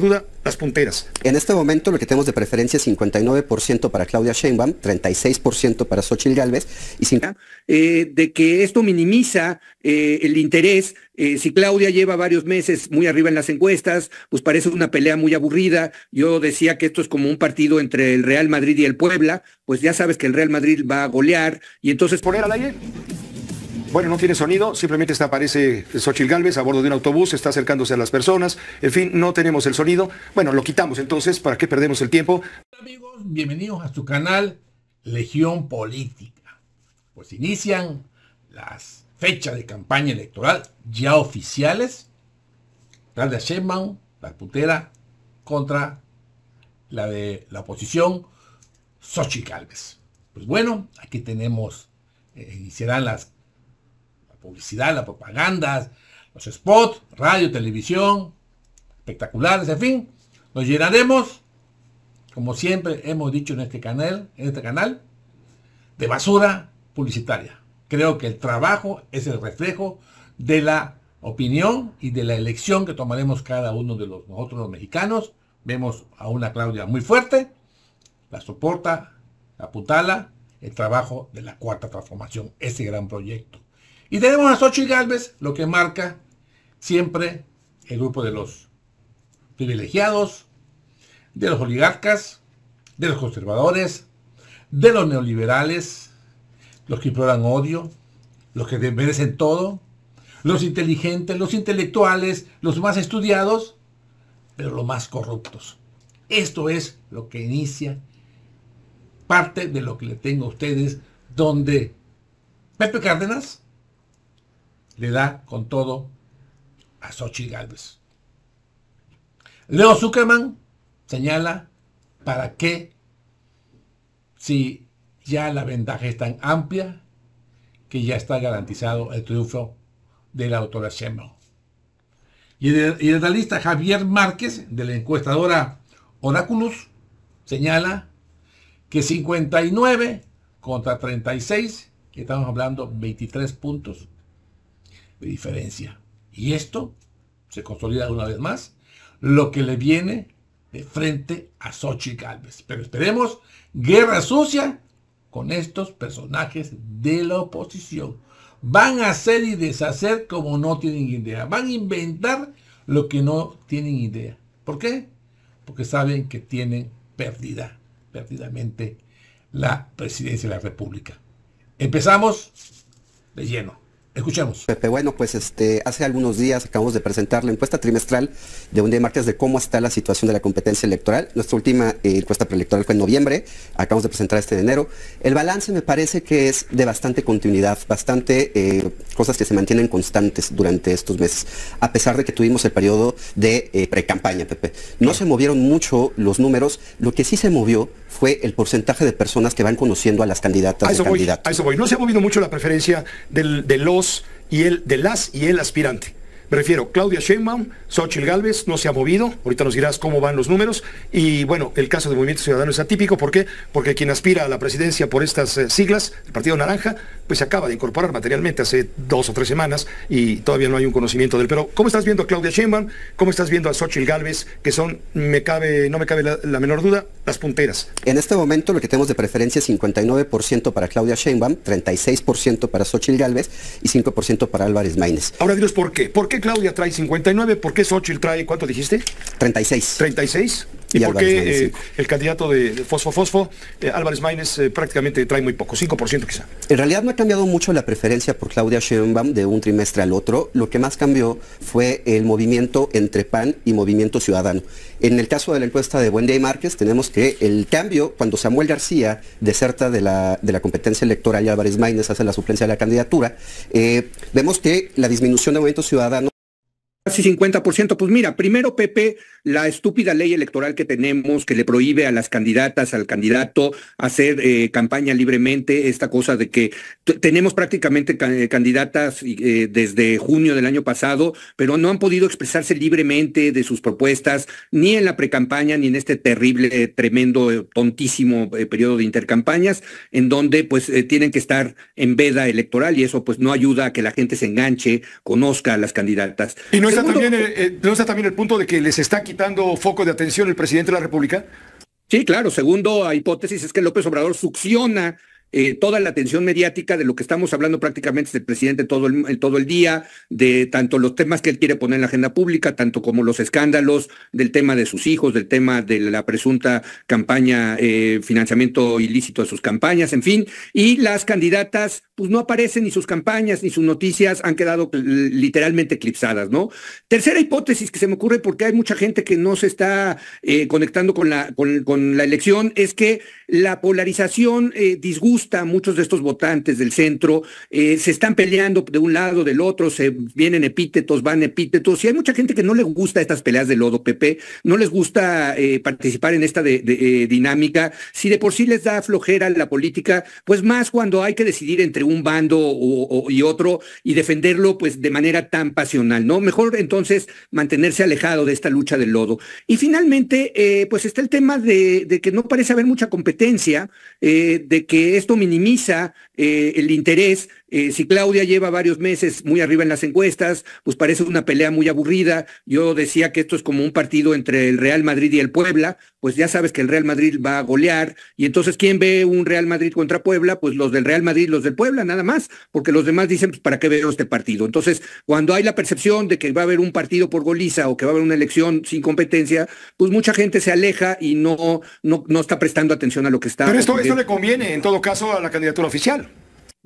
duda las punteras. En este momento lo que tenemos de preferencia es 59% para Claudia Sheinbaum, 36% para Xochitl Galvez y sin... Ah, eh, de que esto minimiza eh, el interés. Eh, si Claudia lleva varios meses muy arriba en las encuestas, pues parece una pelea muy aburrida. Yo decía que esto es como un partido entre el Real Madrid y el Puebla, pues ya sabes que el Real Madrid va a golear y entonces poner al aire bueno, no tiene sonido, simplemente está, aparece Xochitl Galvez a bordo de un autobús, está acercándose a las personas, en fin, no tenemos el sonido. Bueno, lo quitamos entonces, ¿para qué perdemos el tiempo? Amigos, bienvenidos a su canal Legión Política. Pues inician las fechas de campaña electoral ya oficiales. de Sheinbaum, la putera, contra la de la oposición, Xochitl Galvez. Pues bueno, aquí tenemos, eh, iniciarán las publicidad, las propagandas, los spots, radio, televisión, espectaculares, en fin, nos llenaremos, como siempre hemos dicho en este canal, en este canal, de basura publicitaria. Creo que el trabajo es el reflejo de la opinión y de la elección que tomaremos cada uno de los, nosotros los mexicanos. Vemos a una Claudia muy fuerte, la soporta, la putala, el trabajo de la cuarta transformación, ese gran proyecto. Y tenemos a y Galvez, lo que marca siempre el grupo de los privilegiados, de los oligarcas, de los conservadores, de los neoliberales, los que imploran odio, los que merecen todo, los inteligentes, los intelectuales, los más estudiados, pero los más corruptos. Esto es lo que inicia parte de lo que le tengo a ustedes, donde Pepe Cárdenas le da con todo a Xochitl Galvez. Leo Zuckerman señala para qué si ya la ventaja es tan amplia que ya está garantizado el triunfo de la autora Y el, y Javier Márquez, de la encuestadora Oraculus, señala que 59 contra 36, que estamos hablando 23 puntos, de diferencia. Y esto se consolida una vez más lo que le viene de frente a Sochi Galvez. Pero esperemos guerra sucia con estos personajes de la oposición. Van a hacer y deshacer como no tienen idea. Van a inventar lo que no tienen idea. ¿Por qué? Porque saben que tienen perdida, perdidamente, la presidencia de la República. Empezamos de lleno escuchamos. Pepe, bueno, pues este, hace algunos días acabamos de presentar la encuesta trimestral de un día martes de cómo está la situación de la competencia electoral. Nuestra última eh, encuesta preelectoral fue en noviembre, acabamos de presentar este de enero. El balance me parece que es de bastante continuidad, bastante eh, cosas que se mantienen constantes durante estos meses, a pesar de que tuvimos el periodo de eh, precampaña, pre Pepe. No se movieron mucho los números, lo que sí se movió fue el porcentaje de personas que van conociendo a las candidatas. A candidatos. No se ha movido mucho la preferencia de los y el, de las y el aspirante. Me refiero, Claudia Sheinbaum, Xochitl Galvez no se ha movido, ahorita nos dirás cómo van los números, y bueno, el caso de Movimiento Ciudadano es atípico, ¿por qué? Porque quien aspira a la presidencia por estas eh, siglas, el Partido Naranja, pues se acaba de incorporar materialmente hace dos o tres semanas y todavía no hay un conocimiento del, pero ¿cómo estás viendo a Claudia Sheinbaum? ¿Cómo estás viendo a Xochitl Galvez, que son, me cabe, no me cabe la, menor duda, las punteras? En este momento lo que tenemos de preferencia es 59% para Claudia Sheinbaum, 36% para Xochitl Galvez y 5% para Álvarez Maínez. Ahora dinos por qué, ¿por qué Claudia trae 59? ¿Por qué y trae, cuánto dijiste? 36. ¿36? Y, qué eh, el candidato de Fosfo Fosfo, eh, Álvarez Maínez, eh, prácticamente trae muy poco, 5% quizá. En realidad no ha cambiado mucho la preferencia por Claudia Sheinbaum de un trimestre al otro. Lo que más cambió fue el movimiento entre PAN y Movimiento Ciudadano. En el caso de la encuesta de buen Márquez, tenemos que el cambio, cuando Samuel García deserta de la, de la competencia electoral y Álvarez Maínez hace la suplencia de la candidatura, vemos que la disminución de Movimiento Ciudadano casi 50%. Pues mira, primero, Pepe, la estúpida ley electoral que tenemos que le prohíbe a las candidatas, al candidato, hacer eh, campaña libremente, esta cosa de que tenemos prácticamente eh, candidatas eh, desde junio del año pasado, pero no han podido expresarse libremente de sus propuestas, ni en la precampaña, ni en este terrible, tremendo, tontísimo periodo de intercampañas, en donde pues tienen que estar en veda electoral y eso pues no ayuda a que la gente se enganche, conozca a las candidatas. Y no ¿no está también el punto de que les está quitando foco de atención el presidente de la República? Sí, claro. Segundo hipótesis es que López Obrador succiona eh, toda la atención mediática de lo que estamos hablando prácticamente del presidente todo el, todo el día, de tanto los temas que él quiere poner en la agenda pública, tanto como los escándalos del tema de sus hijos, del tema de la presunta campaña, eh, financiamiento ilícito de sus campañas, en fin, y las candidatas pues no aparecen ni sus campañas ni sus noticias han quedado pues, literalmente eclipsadas, ¿no? Tercera hipótesis que se me ocurre porque hay mucha gente que no se está eh, conectando con la, con la elección es que la polarización disgusta muchos de estos votantes del centro, eh, se están peleando de un lado, del otro, se vienen epítetos, van epítetos, y hay mucha gente que no le gusta estas peleas de lodo, Pepe, no les gusta eh, participar en esta eh, dinámica, si de por sí les da flojera la política, pues más cuando hay que decidir entre un bando y otro y defenderlo pues de manera tan pasional, ¿no? Mejor entonces mantenerse alejado de esta lucha del lodo. Y finalmente, pues está el tema de, de que no parece haber mucha competencia, de que es minimiza eh, el interés. Eh, si Claudia lleva varios meses muy arriba en las encuestas, pues parece una pelea muy aburrida. Yo decía que esto es como un partido entre el Real Madrid y el Puebla, pues ya sabes que el Real Madrid va a golear. Y entonces, ¿quién ve un Real Madrid contra Puebla? Pues los del Real Madrid, los del Puebla, nada más, porque los demás dicen, pues, ¿para qué veo este partido? Entonces, cuando hay la percepción de que va a haber un partido por goliza o que va a haber una elección sin competencia, pues mucha gente se aleja y no, no, no está prestando atención a lo que está. Pero esto le conviene, en todo caso a la candidatura oficial.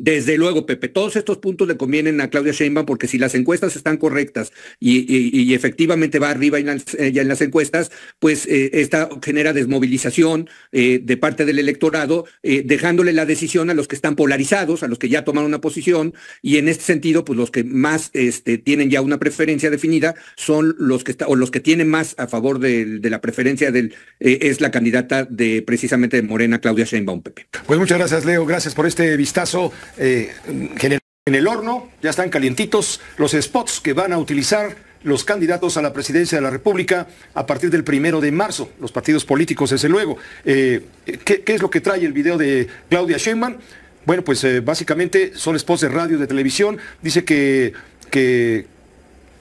Desde luego, Pepe, todos estos puntos le convienen a Claudia Sheinbaum porque si las encuestas están correctas y, efectivamente va arriba en eh, ya en las encuestas, pues eh, esta genera desmovilización eh, de parte del electorado, dejándole la decisión a los que están polarizados, a los que ya tomaron una posición y en este sentido, pues los que más este, tienen ya una preferencia definida son los que están o los que tienen más a favor de, la preferencia del es la candidata de precisamente de Morena, Claudia Sheinbaum, Pepe. Pues muchas gracias, Leo, gracias por este vistazo eh, en el horno, ya están calientitos los spots que van a utilizar los candidatos a la presidencia de la República a partir del primero de marzo, los partidos políticos, desde luego. Eh, ¿qué, es lo que trae el video de Claudia Sheinbaum? Bueno, pues eh, básicamente son spots de radio, de televisión. Dice que, que,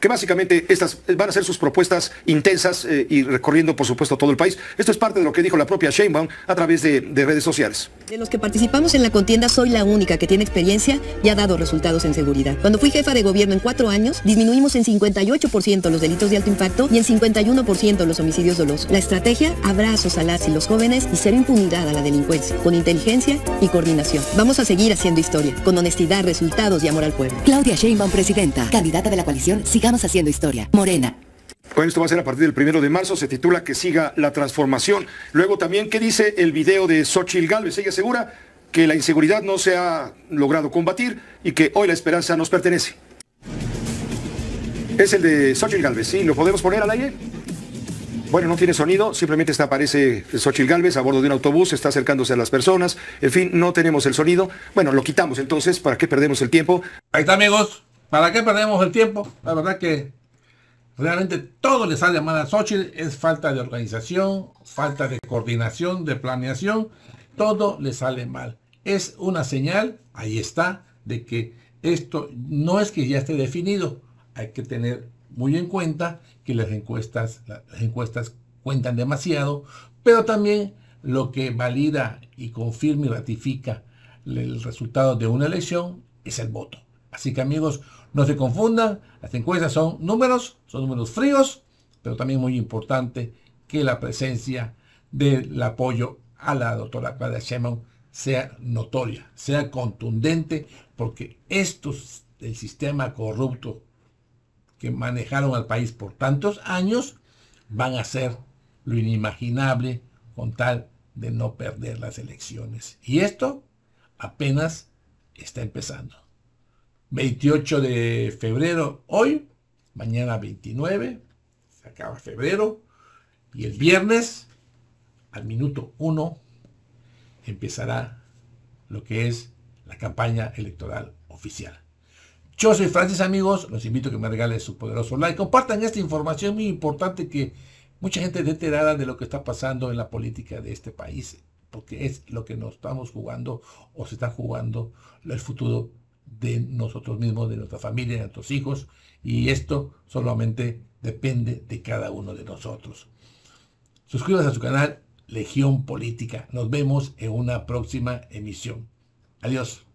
básicamente estas van a ser sus propuestas intensas y recorriendo, por supuesto, todo el país. Esto es parte de lo que dijo la propia Sheinbaum a través de redes sociales. De los que participamos en la contienda, soy la única que tiene experiencia y ha dado resultados en seguridad. Cuando fui jefa de gobierno en cuatro años, disminuimos en 58% los delitos de alto impacto y en 51% los homicidios dolosos. La estrategia, abrazos a las y los jóvenes y ser impunidad a la delincuencia, con inteligencia y coordinación. Vamos a seguir haciendo historia, con honestidad, resultados y amor al pueblo. Claudia Sheinbaum, presidenta, candidata de la coalición Sigamos Haciendo Historia. Morena. Bueno, esto va a ser a partir del primero de marzo, se titula Que siga la transformación. Luego también, ¿qué dice el video de Xochil Galvez? Ella asegura que la inseguridad no se ha logrado combatir y que hoy la esperanza nos pertenece. Es el de Xochitl Galvez, ¿sí? ¿Lo podemos poner al aire? Bueno, no tiene sonido, simplemente está, aparece Xochitl Galvez a bordo de un autobús, está acercándose a las personas, en fin, no tenemos el sonido. Bueno, lo quitamos entonces, ¿para qué perdemos el tiempo? Ahí está amigos, ¿para qué perdemos el tiempo? La verdad que Realmente todo le sale mal a Sochi, es falta de organización, falta de coordinación, de planeación, todo le sale mal. Es una señal, ahí está, de que esto no es que ya esté definido, hay que tener muy en cuenta que las encuestas, las encuestas cuentan demasiado, pero también lo que valida y confirma y ratifica el resultado de una elección es el voto. Así que amigos, no se confundan, las encuestas son números, son números fríos, pero también muy importante que la presencia del apoyo a la doctora Claudia Sheinbaum sea notoria, sea contundente, porque estos, el sistema corrupto que manejaron al país por tantos años, van a ser lo inimaginable con tal de no perder las elecciones. Y esto apenas está empezando. 28 de febrero hoy, mañana 29, se acaba febrero, y el viernes, al minuto 1, empezará lo que es la campaña electoral oficial. Yo soy Francis, amigos, los invito a que me regalen su poderoso like, compartan esta información muy importante que mucha gente esté enterada de lo que está pasando en la política de este país, porque es lo que nos estamos jugando o se está jugando el futuro de nosotros mismos, de nuestra familia, de nuestros hijos, y esto solamente depende de cada uno de nosotros. Suscríbase a su canal Legión Política. Nos vemos en una próxima emisión. Adiós.